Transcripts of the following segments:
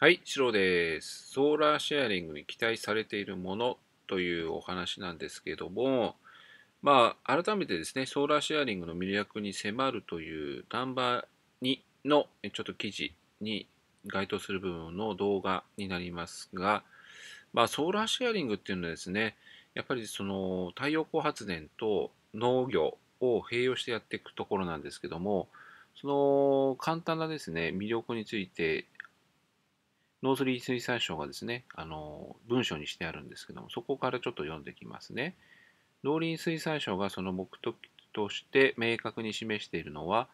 はい、シロです。ソーラーシェアリングに期待されているものというお話なんですけども、まあ、改めてですね、ソーラーシェアリングの魅力に迫るというナンバー2のちょっと記事に該当する部分の動画になりますが、まあ、ソーラーシェアリングっていうのはですね、やっぱりその太陽光発電と農業を併用してやっていくところなんですけども、その簡単なですね、魅力について農水水産省がですね、あの、文書にしてあるんですけども、そこからちょっと読んできますね。農林水産省がその目的として明確に示しているのは、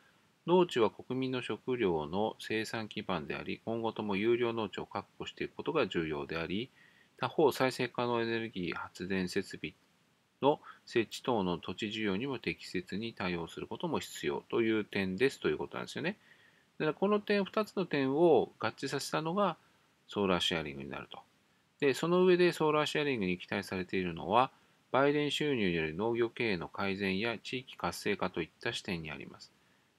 農地は国民の食料の生産基盤であり、今後とも有料農地を確保していくことが重要であり、他方再生可能エネルギー発電設備の設置等の土地需要にも適切に対応することも必要という点ですということなんですよね。だからこの点、2つの点を合致させたのが、ソーラーシェアリングになると。で、その上でソーラーシェアリングに期待されているのは、売電収入による農業経営の改善や地域活性化といった視点にあります。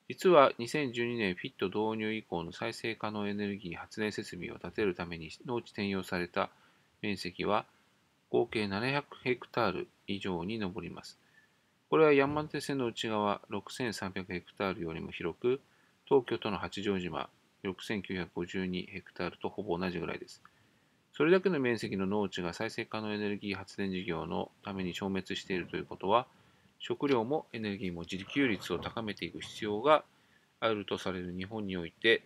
実は2012年 FIT 導入以降の再生可能エネルギー発電設備を建てるために農地転用された面積は合計700ヘクタール以上に上ります。これは山手線の内側6300ヘクタールよりも広く、東京都の八丈島、6952ヘクタールとほぼ同じぐらいです。それだけの面積の農地が再生可能エネルギー発電事業のために消滅しているということは、食料もエネルギーも自給率を高めていく必要があるとされる日本において、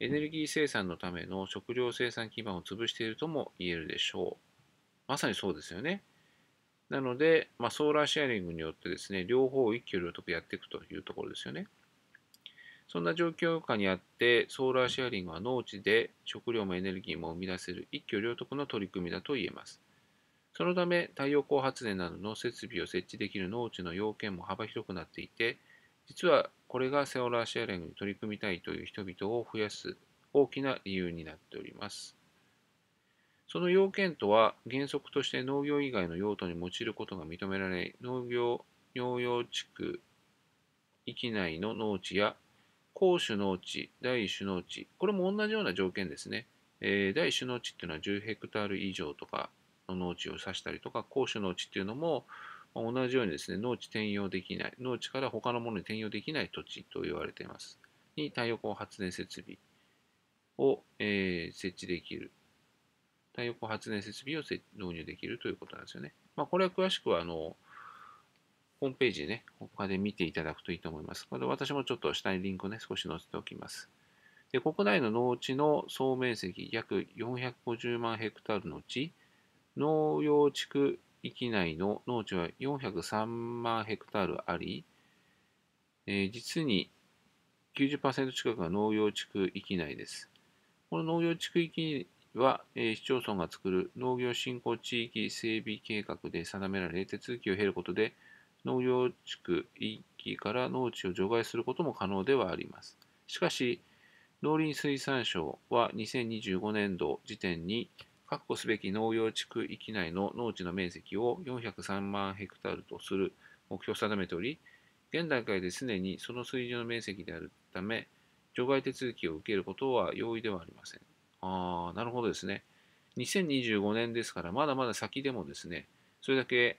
エネルギー生産のための食料生産基盤を潰しているとも言えるでしょう。まさにそうですよね。なので、まあ、ソーラーシェアリングによってですね、両方一挙両得やっていくというところですよね。そんな状況下にあって、ソーラーシェアリングは農地で食料もエネルギーも生み出せる一挙両得の取り組みだと言えます。そのため、太陽光発電などの設備を設置できる農地の要件も幅広くなっていて、実はこれがソーラーシェアリングに取り組みたいという人々を増やす大きな理由になっております。その要件とは、原則として農業以外の用途に用いることが認められ、農業、農用地区域内の農地や高首脳地、大首脳地、これも同じような条件ですね。えー、大首脳地っていうのは10ヘクタール以上とかの農地を指したりとか、高首脳地っていうのも、同じようにですね、農地転用できない、農地から他のものに転用できない土地と言われています。に太陽光発電設備を、えー、設置できる。太陽光発電設備を導入できるということなんですよね。まあ、これは詳しくは、あの、ホームページね、他で見ていただくといいと思います。これ私もちょっと下にリンクをね、少し載せておきます。で国内の農地の総面積約450万ヘクタールのうち、農用地区域内の農地は403万ヘクタールあり、えー、実に90%近くが農業地区域内です。この農業地区域は、えー、市町村が作る農業振興地域整備計画で定められ、手続きを経ることで、農業地区域から農地を除外することも可能ではあります。しかし、農林水産省は2025年度時点に確保すべき農業地区域内の農地の面積を403万ヘクタールとする目標を定めており、現段階で常にその水準の面積であるため、除外手続きを受けることは容易ではありません。ああ、なるほどですね。2025年ですから、まだまだ先でもですね、それだけ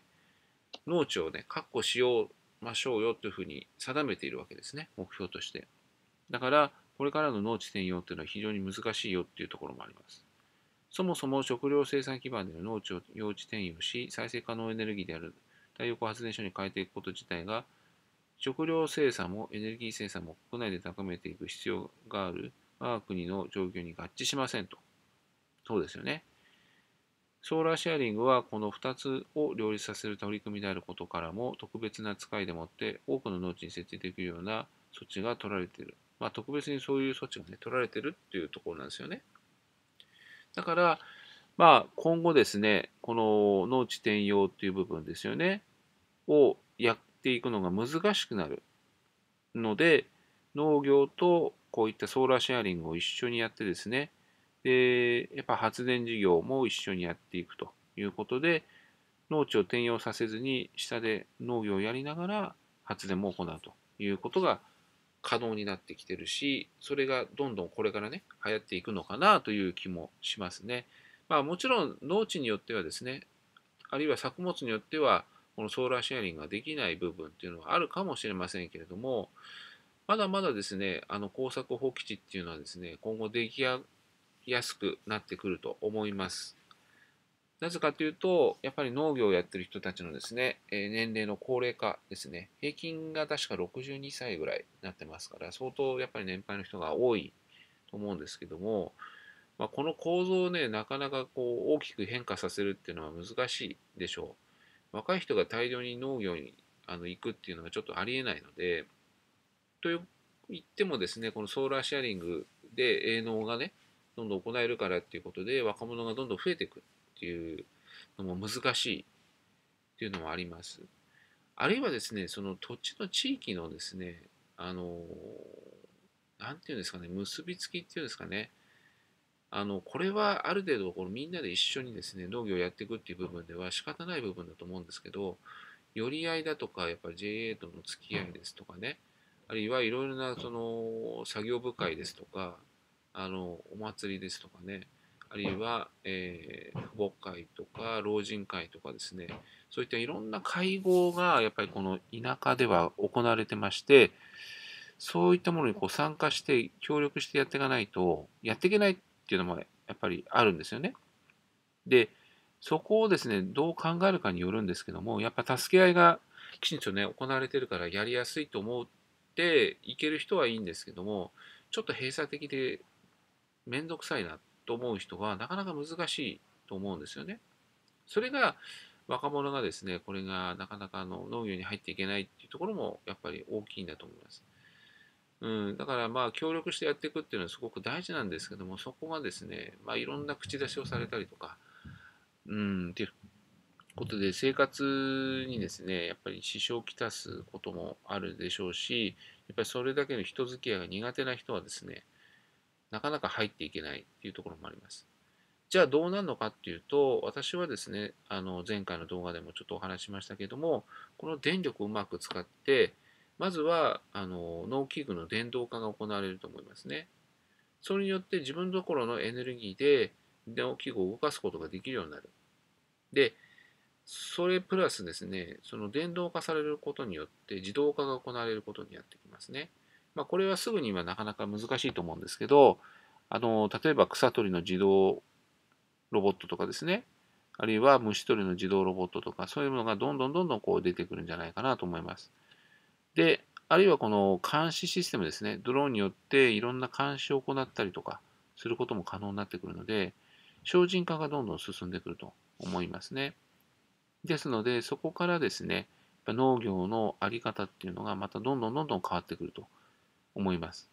農地をね、確保しよう、ましょうよというふうに定めているわけですね、目標として。だから、これからの農地転用というのは非常に難しいよっていうところもあります。そもそも食料生産基盤での農地を用地転用し、再生可能エネルギーである太陽光発電所に変えていくこと自体が、食料生産もエネルギー生産も国内で高めていく必要がある我が国の状況に合致しませんと。そうですよね。ソーラーシェアリングはこの2つを両立させる取り組みであることからも特別な使いでもって多くの農地に設置できるような措置が取られている。まあ、特別にそういう措置が、ね、取られてるっていうところなんですよね。だから、まあ、今後ですね、この農地転用っていう部分ですよね、をやっていくのが難しくなるので、農業とこういったソーラーシェアリングを一緒にやってですね、で、やっぱ発電事業も一緒にやっていくということで、農地を転用させずに、下で農業をやりながら発電も行うということが可能になってきてるし、それがどんどんこれからね、流行っていくのかなという気もしますね。まあもちろん農地によってはですね、あるいは作物によっては、このソーラーシェアリングができない部分っていうのはあるかもしれませんけれども、まだまだですね、あの耕作放棄地っていうのはですね、今後出来上が安くなってくると思います。なぜかというと、やっぱり農業をやってる人たちのですね、え年齢の高齢化ですね、平均が確か62歳ぐらいになってますから、相当やっぱり年配の人が多いと思うんですけども、まあ、この構造をね、なかなかこう大きく変化させるっていうのは難しいでしょう。若い人が大量に農業にあの行くっていうのはちょっとありえないので、と言ってもですね、このソーラーシェアリングで営農がね、どんどん行えるからっていうことで若者がどんどん増えていくっていうのも難しいっていうのもあります。あるいはですね、その土地の地域のですね、あの、なんていうんですかね、結びつきっていうんですかね、あの、これはある程度このみんなで一緒にですね、農業をやっていくっていう部分では仕方ない部分だと思うんですけど、寄り合いだとか、やっぱり JA との付き合いですとかね、あるいはいろいろなその作業部会ですとか、あのお祭りですとかねあるいは、えー、父母会とか老人会とかですねそういったいろんな会合がやっぱりこの田舎では行われてましてそういったものにこう参加して協力してやっていかないとやっていけないっていうのもやっぱりあるんですよね。でそこをですねどう考えるかによるんですけどもやっぱ助け合いがきちんとね行われてるからやりやすいと思っていける人はいいんですけどもちょっと閉鎖的でめんどくさいなと思う人はなかなか難しいと思うんですよね。それが若者がですね、これがなかなかの農業に入っていけないっていうところもやっぱり大きいんだと思います。うん、だからまあ協力してやっていくっていうのはすごく大事なんですけども、そこがですね、まあいろんな口出しをされたりとか、うん、っていうことで生活にですね、やっぱり支障をきたすこともあるでしょうし、やっぱりそれだけの人付き合いが苦手な人はですね、なかなか入っていけないっていうところもあります。じゃあどうなるのかっていうと、私はですね、あの前回の動画でもちょっとお話ししましたけども、この電力をうまく使って、まずはあの農機具の電動化が行われると思いますね。それによって自分どころのエネルギーで農機具を動かすことができるようになる。で、それプラスですね、その電動化されることによって自動化が行われることになってきますね。まあ、これはすぐにはなかなか難しいと思うんですけど、あの例えば草取りの自動ロボットとかですね、あるいは虫取りの自動ロボットとか、そういうものがどんどんどんどんこう出てくるんじゃないかなと思います。で、あるいはこの監視システムですね、ドローンによっていろんな監視を行ったりとかすることも可能になってくるので、精進化がどんどん進んでくると思いますね。ですので、そこからですね、農業の在り方っていうのがまたどんどんどんどん変わってくると。思います。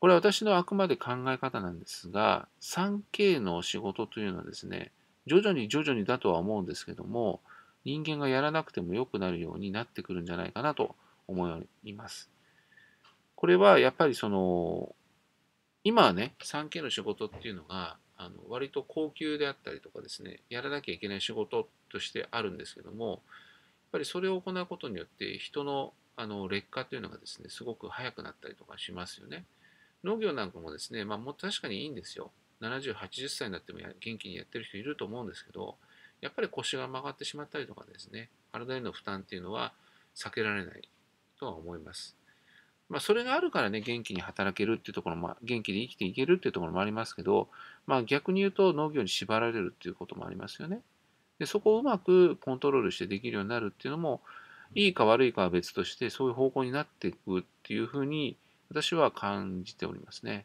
これは私のあくまで考え方なんですが、3K の仕事というのはですね、徐々に徐々にだとは思うんですけども、人間がやらなくても良くなるようになってくるんじゃないかなと思います。これはやっぱりその、今はね、3K の仕事っていうのが、あの割と高級であったりとかですね、やらなきゃいけない仕事としてあるんですけども、やっぱりそれを行うことによって人のあの劣化というのがですね、すごく早くなったりとかしますよね。農業なんかもですね、まあ、もう確かにいいんですよ。70、80歳になっても元気にやってる人いると思うんですけど、やっぱり腰が曲がってしまったりとかですね、体への負担っていうのは避けられないとは思います。まあ、それがあるからね、元気に働けるっていうところも、元気で生きていけるっていうところもありますけど、まあ、逆に言うと農業に縛られるっていうこともありますよね。でそこをうまくコントロールしてできるようになるっていうのも、いいか悪いかは別として、そういう方向になっていくっていうふうに、私は感じておりますね。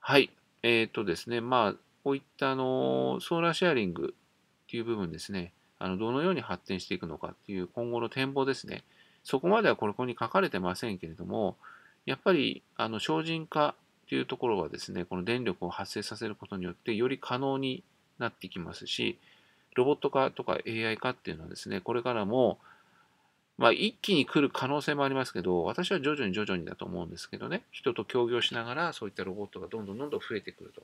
はい。えっ、ー、とですね、まあ、こういったあのソーラーシェアリングっていう部分ですね、あのどのように発展していくのかっていう今後の展望ですね。そこまではここに書かれてませんけれども、やっぱりあの精進化っていうところはですね、この電力を発生させることによってより可能になってきますし、ロボット化とか AI 化っていうのはですね、これからもまあ、一気に来る可能性もありますけど、私は徐々に徐々にだと思うんですけどね、人と協業しながら、そういったロボットがどんどんどんどん増えてくると。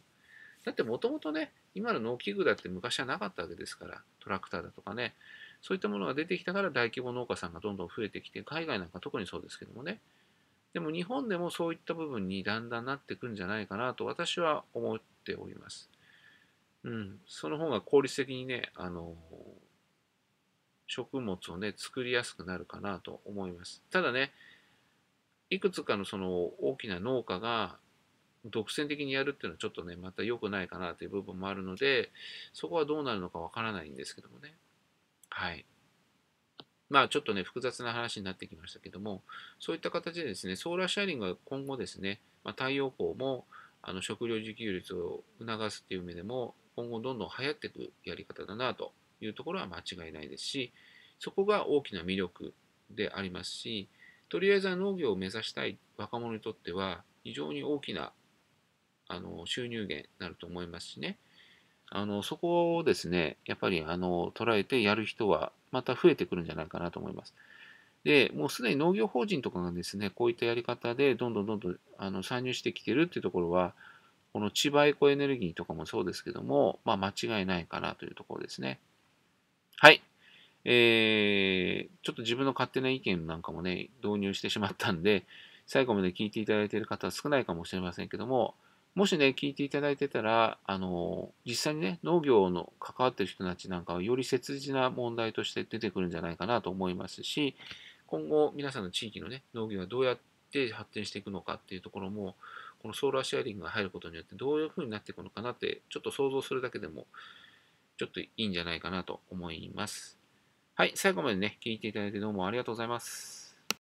だってもともとね、今の農機具だって昔はなかったわけですから、トラクターだとかね、そういったものが出てきたから大規模農家さんがどんどん増えてきて、海外なんか特にそうですけどもね。でも日本でもそういった部分にだんだんなってくんじゃないかなと私は思っております。うん、その方が効率的にね、あの、食物をね、作りやすくなるかなと思います。ただね、いくつかのその大きな農家が独占的にやるっていうのはちょっとね、また良くないかなという部分もあるので、そこはどうなるのかわからないんですけどもね。はい。まあちょっとね、複雑な話になってきましたけども、そういった形でですね、ソーラーシェアリングは今後ですね、まあ、太陽光もあの食料自給率を促すっていう意味でも、今後どんどん流行っていくやり方だなというところは間違いないですしそこが大きな魅力でありますしとりあえずは農業を目指したい若者にとっては非常に大きなあの収入源になると思いますしねあのそこをですねやっぱりあの捉えてやる人はまた増えてくるんじゃないかなと思います。でもうすでに農業法人とかがですねこういったやり方でどんどんどんどんあの参入してきてるっていうところはこの千葉エコエネルギーとかもそうですけども、まあ、間違いないかなというところですね。はい。えー、ちょっと自分の勝手な意見なんかもね、導入してしまったんで、最後まで聞いていただいている方は少ないかもしれませんけども、もしね、聞いていただいてたら、あの、実際にね、農業の関わってる人たちなんかは、より切実な問題として出てくるんじゃないかなと思いますし、今後、皆さんの地域のね、農業がどうやって発展していくのかっていうところも、このソーラーシェアリングが入ることによって、どういうふうになっていくのかなって、ちょっと想像するだけでも、ちょっといいんじゃないかなと思います。はい、最後までね、聞いていただいてどうもありがとうございます。